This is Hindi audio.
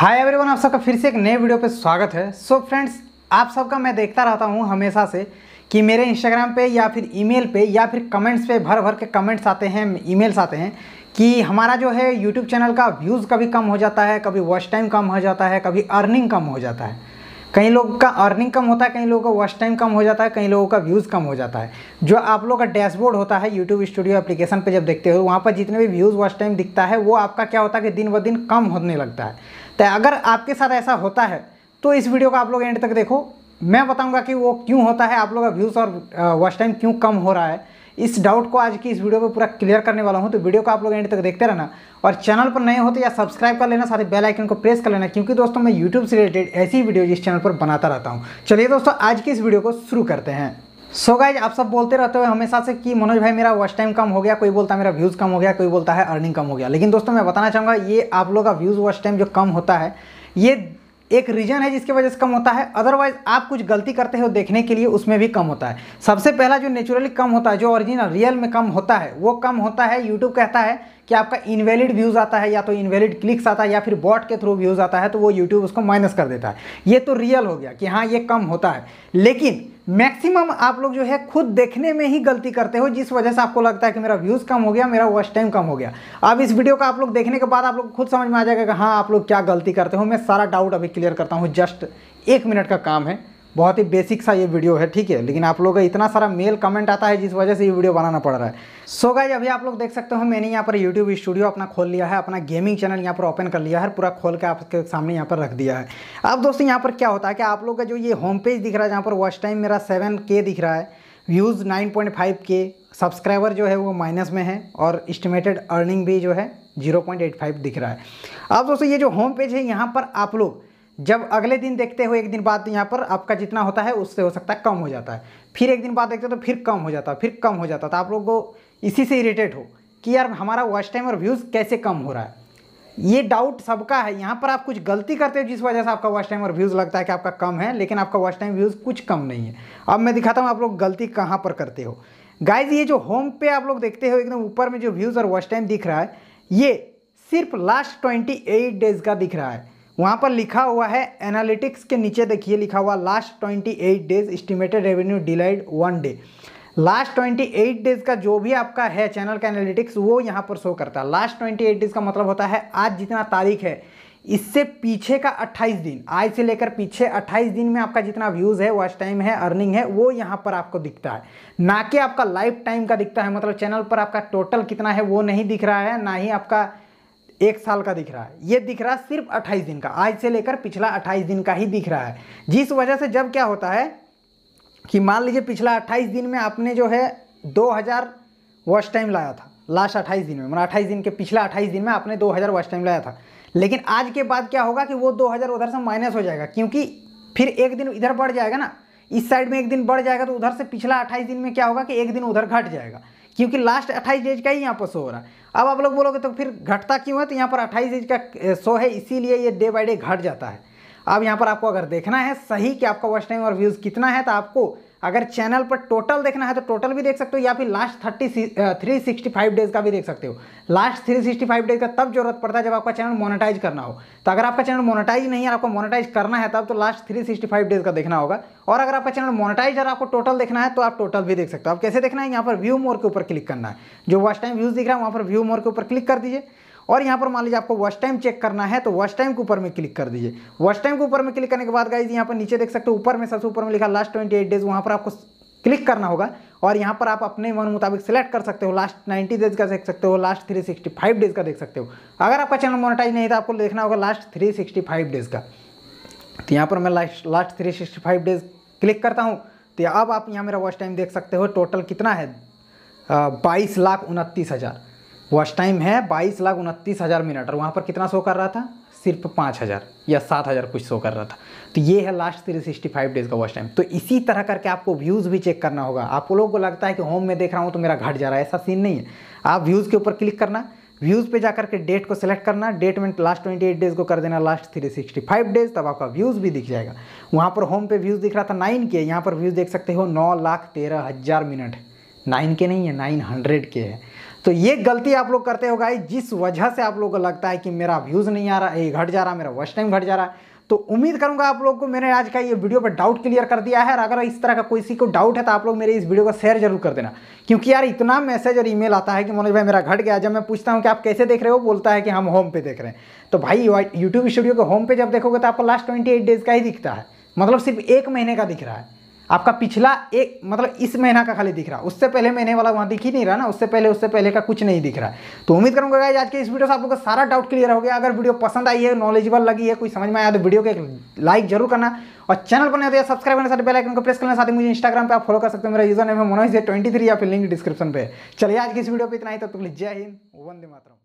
हाय एवरीवन आप सबका फिर से एक नए वीडियो पे स्वागत है सो so फ्रेंड्स आप सबका मैं देखता रहता हूँ हमेशा से कि मेरे इंस्टाग्राम पे या फिर ईमेल पे या फिर कमेंट्स पे भर भर के कमेंट्स आते हैं ईमेल्स आते हैं कि हमारा जो है यूट्यूब चैनल का व्यूज़ कभी कम हो जाता है कभी वॉच टाइम कम हो जाता है कभी अर्निंग कम हो जाता है कई लोग का अर्निंग कम होता है कई लोगों का वॉच टाइम कम हो जाता है कई लोगों का व्यूज़ कम हो जाता है जो आप लोग का डैशबोर्ड होता है यूट्यूब स्टूडियो एप्लीकेशन पे जब देखते हो वहाँ पर जितने भी व्यूज़ वॉच टाइम दिखता है वो आपका क्या होता है कि दिन ब दिन कम होने लगता है तो अगर आपके साथ ऐसा होता है तो इस वीडियो को आप लोग एंड तक देखो मैं बताऊंगा कि वो क्यों होता है आप लोग का व्यूज़ और वॉच टाइम क्यों कम हो रहा है इस डाउट को आज की इस वीडियो में पूरा क्लियर करने वाला हूं तो वीडियो को आप लोग एंड तक देखते रहना और चैनल पर नए हो तो या सब्सक्राइब कर लेना साथ ही बेल आइकन को प्रेस कर लेना क्योंकि दोस्तों मैं यूट्यूब से रिलेटेड ऐसी वीडियो इस चैनल पर बनाता रहता हूँ चलिए दोस्तों आज की इस वीडियो को शुरू करते हैं सो so गाइज आप सब बोलते रहते हो हमेशा से कि मनोज भाई मेरा वॉच टाइम कम हो गया कोई बोलता है मेरा व्यूज़ कम हो गया कोई बोलता है अर्निंग कम हो गया लेकिन दोस्तों मैं बताना चाहूँगा ये आप लोग का व्यूज़ वॉच टाइम जो कम होता है ये एक रीज़न है जिसकी वजह से कम होता है अदरवाइज आप कुछ गलती करते हो देखने के लिए उसमें भी कम होता है सबसे पहला जो नेचुरली कम होता है जो ऑरिजिनल रियल में कम होता है वो कम होता है यूट्यूब कहता है कि आपका इनवैलिड व्यूज़ आता है या तो इनवैलिड क्लिक्स आता है या फिर बॉट के थ्रू व्यूज़ आता है तो वो यूट्यूब उसको माइनस कर देता है ये तो रियल हो गया कि हाँ ये कम होता है लेकिन मैक्सिमम आप लोग जो है खुद देखने में ही गलती करते हो जिस वजह से आपको लगता है कि मेरा व्यूज़ कम हो गया मेरा वॉच टाइम कम हो गया अब इस वीडियो का आप लोग देखने के बाद आप लोग खुद समझ में आ जाएगा कि हाँ आप लोग क्या गलती करते हो मैं सारा डाउट अभी क्लियर करता हूँ जस्ट एक मिनट का काम है बहुत ही बेसिक सा ये वीडियो है ठीक है लेकिन आप लोगों का इतना सारा मेल कमेंट आता है जिस वजह से ये वीडियो बनाना पड़ रहा है सो so गाइज अभी आप लोग देख सकते हो मैंने यहाँ पर यूट्यूब स्टूडियो अपना खोल लिया है अपना गेमिंग चैनल यहाँ पर ओपन कर लिया है पूरा खोल के आपके सामने यहाँ पर रख दिया है अब दोस्तों यहाँ पर क्या होता है कि आप लोग का जो ये होम पेज दिख रहा है जहाँ पर वर्स्ट टाइम मेरा सेवन दिख रहा है views nine point five K subscriber जो है वो माइनस में है और इस्टीमेटेड अर्निंग भी जो है 0.85 दिख रहा है अब दोस्तों ये जो होम पेज है यहाँ पर आप लोग जब अगले दिन देखते हो एक दिन बाद यहाँ पर आपका जितना होता है उससे हो सकता है कम हो जाता है फिर एक दिन बाद देखते हो तो फिर कम हो जाता है फिर कम हो जाता तो आप लोग को इसी से इरीटेट हो कि यार हमारा वॉच टाइम और व्यूज़ कैसे कम हो रहा है ये डाउट सबका है यहाँ पर आप कुछ गलती करते हो जिस वजह से आपका वॉच टाइम और व्यूज़ लगता है कि आपका कम है लेकिन आपका वॉच टाइम व्यूज़ कुछ कम नहीं है अब मैं दिखाता हूँ आप लोग गलती कहाँ पर करते हो गाइज ये जो होम पे आप लोग देखते हो एकदम ऊपर में जो व्यूज़ और वॉच टाइम दिख रहा है ये सिर्फ लास्ट ट्वेंटी एट डेज़ का दिख रहा है वहाँ पर लिखा हुआ है एनालिटिक्स के नीचे देखिए लिखा हुआ last twenty eight days estimated revenue delayed one day last twenty eight days का जो भी आपका है चैनल का एनालिटिक्स वो यहाँ पर शो करता है लास्ट ट्वेंटी एट डेज़ का मतलब होता है आज जितना तारीख है इससे पीछे का 28 दिन आज से लेकर पीछे 28 दिन में आपका जितना व्यूज़ है वॉच टाइम है अर्निंग है वो यहाँ पर आपको दिखता है ना कि आपका लाइफ टाइम का दिखता है मतलब चैनल पर आपका टोटल कितना है वो नहीं दिख रहा है ना ही आपका एक साल का दिख रहा है ये दिख रहा है सिर्फ अट्ठाईस दिन का आज से लेकर पिछला अट्ठाईस दिन का ही दिख रहा है जिस वजह से जब क्या होता है कि मान लीजिए पिछला अट्ठाईस दिन में आपने जो है दो हज़ार वॉश टाइम लाया था लास्ट अट्ठाईस दिन में मतलब अट्ठाईस दिन के पिछला अट्ठाईस दिन में आपने दो हज़ार वॉश टाइम लाया था लेकिन आज के बाद क्या होगा कि वो दो हज़ार उधर से माइनस हो जाएगा क्योंकि फिर एक दिन इधर बढ़ जाएगा ना इस साइड में एक दिन बढ़ जाएगा तो उधर से पिछला अट्ठाईस दिन में क्या होगा कि एक दिन उधर घट जाएगा क्योंकि लास्ट अट्ठाईस डेज का ही यहाँ पर शो हो रहा है अब आप लोग बोलोगे तो फिर घटता क्यों है तो यहाँ पर अट्ठाईस डेज का शो है इसीलिए ये डे बाई डे घट जाता है अब यहाँ पर आपको अगर देखना है सही कि आपका वॉच टाइम और व्यूज़ कितना है तो आपको अगर चैनल पर टोटल देखना है तो टोटल भी देख सकते हो या फिर last thirty three sixty five days का भी देख सकते हो last three sixty five days का तब जरूरत पड़ता है जब आपका चैनल मोनेटाइज करना हो तो अगर आपका चैनल मोनेटाइज नहीं है आपको मोनेटाइज करना है तब तो last three sixty five days का देखना होगा और अगर आपका चैनल मोनेटाइज और आपको टोटल देखना है तो आप टोटल भी देख सकते हो आप कैसे देखना है यहाँ पर व्यू मोर के ऊपर क्लिक करना है जो फर्स्ट टाइम व्यूज़ दिख रहा है वहाँ पर व्यू मोर के ऊपर क्लिक कर दीजिए और यहाँ पर मान लीजिए आपको वॉच टाइम चेक करना है तो वॉच टाइम के ऊपर में क्लिक कर दीजिए वॉच टाइम के ऊपर में क्लिक करने के बाद गाइज यहाँ पर नीचे देख सकते हो ऊपर में सबसे ऊपर में लिखा लास्ट ट्वेंटी एट डेज वहाँ पर आपको क्लिक करना होगा और यहाँ पर आप अपने मन मुताबिक सिलेक्ट कर सकते हो लास्ट 90 डेज का देख सकते हो लास्ट 365 डेज का देख सकते हो अगर आपका चैनल मोनेटाइज नहीं है तो आपको देखना होगा लास्ट 365 डेज का तो यहाँ पर मैं लास्ट लास्ट 365 डेज क्लिक करता हूँ तो अब आप यहाँ मेरा वॉच टाइम देख सकते हो टोटल कितना है बाईस लाख उनतीस हज़ार वॉच टाइम है बाईस लाख उनतीस हज़ार मिनट और वहाँ पर कितना शो कर रहा था सिर्फ पाँच हज़ार या सात हज़ार कुछ शो कर रहा था तो ये है last three sixty five days का वॉच टाइम तो इसी तरह करके आपको व्यूज़ भी चेक करना होगा आप लोगों को लगता है कि होम में देख रहा हूँ तो मेरा घट जा रहा है ऐसा सीन नहीं है आप व्यूज़ के ऊपर क्लिक करना व्यूज़ पे जाकर के डेट को सेलेक्ट करना डेट में लास्ट ट्वेंटी एट डेज़ को कर देना last three sixty five days तब आपका व्यूज़ भी दिख जाएगा वहाँ पर होम पे व्यूज़ दिख रहा था नाइन के यहाँ पर व्यूज़ देख सकते हो नौ लाख तेरह हज़ार मिनट नाइन के नहीं है नाइन हंड्रेड के है तो ये गलती आप लोग करते हो गाई जिस वजह से आप लोग को लगता है कि मेरा व्यूज़ नहीं आ रहा है घट जा रहा मेरा वर्ष टाइम घट जा रहा है तो उम्मीद करूंगा आप लोग को मैंने आज का ये वीडियो पर डाउट क्लियर कर दिया है और अगर इस तरह का कोई सी को डाउट है तो आप लोग मेरे इस वीडियो को शेयर जरूर कर देना क्योंकि यार इतना मैसेज और ईमेल आता है कि मनोज भाई मेरा घट गया जब मैं पूछता हूँ कि आप कैसे देख रहे हो बोलता है कि हम होम पे देख रहे हैं तो भाई यूट्यूब स्टूडियो के होम पे जब देखोगे तो आपको लास्ट ट्वेंटी डेज का ही दिखता है मतलब सिर्फ एक महीने का दिख रहा है आपका पिछला एक मतलब इस महीना का खाली दिख रहा है उससे पहले महीने वाला वहाँ दिख ही नहीं रहा ना उससे पहले उससे पहले का कुछ नहीं दिख रहा है तो उम्मीद करूँगा गाइज आज के इस वीडियो से आप लोगों का सारा डाउट क्लियर हो गया अगर वीडियो पसंद आई है नॉलेजेबल लगी है कोई समझ में आया तो वीडियो को एक लाइक जरूर करना और चैनल पर नहीं होता सब्सक्राइब करने साथ बेल आइकन को प्रेस करने साथ मुझे इंस्टाग्राम पर आप फॉलो कर सकते हैं मेरा यूजर नेम है मनोज है ट्वेंटी थ्री या फिर लिंक डिस्क्रिप्शन पर चलिए आज की इस वीडियो पर इतना ही तब तक जय हिंद वंदे मातरम